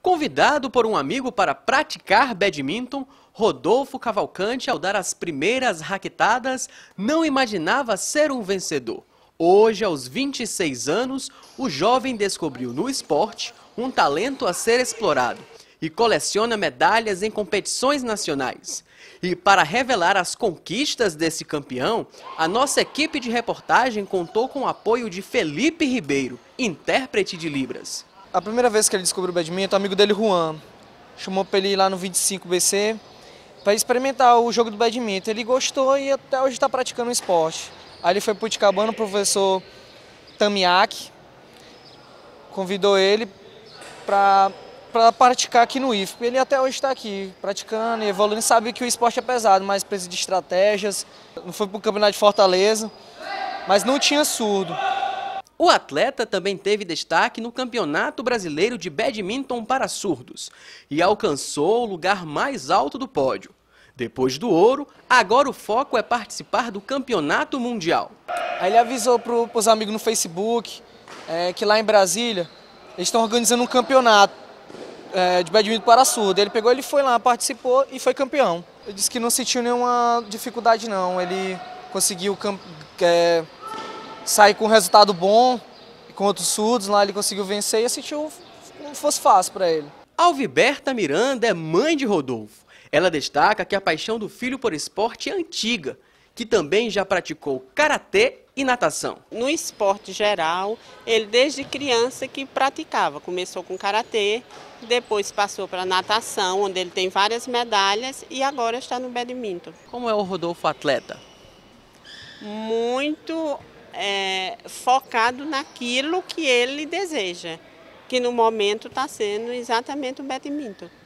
Convidado por um amigo para praticar badminton, Rodolfo Cavalcante, ao dar as primeiras raquetadas, não imaginava ser um vencedor. Hoje, aos 26 anos, o jovem descobriu no esporte um talento a ser explorado e coleciona medalhas em competições nacionais. E para revelar as conquistas desse campeão, a nossa equipe de reportagem contou com o apoio de Felipe Ribeiro, intérprete de Libras. A primeira vez que ele descobriu o badminton, o é amigo dele, Juan, chamou para ele ir lá no 25BC para experimentar o jogo do badminton. Ele gostou e até hoje está praticando o esporte. Aí ele foi para o Ticabana, o professor Tamiaki convidou ele para para praticar aqui no IFP. Ele até hoje está aqui, praticando e evoluindo. Sabe que o esporte é pesado, mas precisa de estratégias. Não foi para o campeonato de Fortaleza, mas não tinha surdo. O atleta também teve destaque no Campeonato Brasileiro de Badminton para Surdos e alcançou o lugar mais alto do pódio. Depois do ouro, agora o foco é participar do Campeonato Mundial. Aí ele avisou para os amigos no Facebook é, que lá em Brasília eles estão organizando um campeonato é, de badminton para surdo. Ele pegou, ele foi lá, participou e foi campeão. Ele disse que não sentiu nenhuma dificuldade não, ele conseguiu... É, sair com um resultado bom contra outros Sudos, lá ele conseguiu vencer e sentiu como fosse fácil para ele. Alviberta Miranda é mãe de Rodolfo. Ela destaca que a paixão do filho por esporte é antiga, que também já praticou karatê e natação. No esporte geral, ele desde criança que praticava. Começou com karatê, depois passou para natação, onde ele tem várias medalhas e agora está no badminton. Como é o Rodolfo atleta? Muito é, focado naquilo que ele deseja, que no momento está sendo exatamente o badminton.